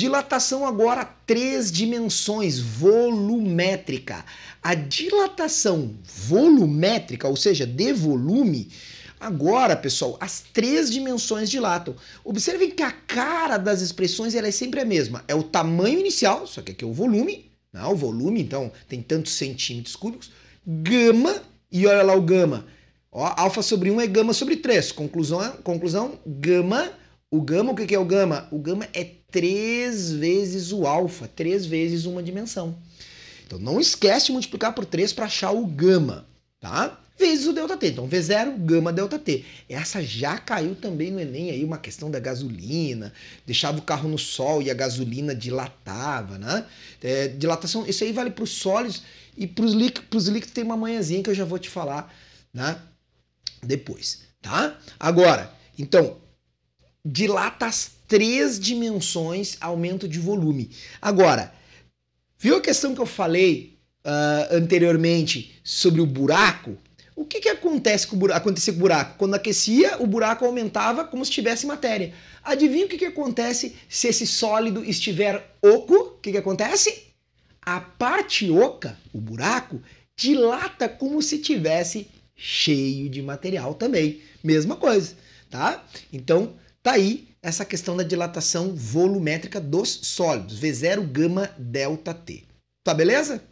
Dilatação agora, três dimensões, volumétrica. A dilatação volumétrica, ou seja, de volume, agora, pessoal, as três dimensões dilatam. Observem que a cara das expressões ela é sempre a mesma. É o tamanho inicial, só que aqui é o volume, né? o volume, então, tem tantos centímetros cúbicos, gama, e olha lá o gama. Ó, alfa sobre 1 é gama sobre 3. Conclusão, é, conclusão gama o gama, o que é o gama? O gama é três vezes o alfa, três vezes uma dimensão. Então não esquece de multiplicar por 3 para achar o gama, tá? Vezes o delta T. Então V0, gama, delta T. Essa já caiu também no Enem aí, uma questão da gasolina, deixava o carro no sol e a gasolina dilatava, né? É, dilatação, isso aí vale para os sólidos e para os líquidos, líquidos tem uma manhãzinha que eu já vou te falar, né? Depois, tá? Agora, então, dilata as três dimensões aumento de volume. Agora, viu a questão que eu falei uh, anteriormente sobre o buraco? O que, que acontece com o buraco, acontecia com o buraco? Quando aquecia, o buraco aumentava como se tivesse matéria. Adivinha o que, que acontece se esse sólido estiver oco? O que, que acontece? A parte oca, o buraco, dilata como se tivesse cheio de material também. Mesma coisa, tá? Então, Tá aí essa questão da dilatação volumétrica dos sólidos, V0 gama delta T. Tá beleza?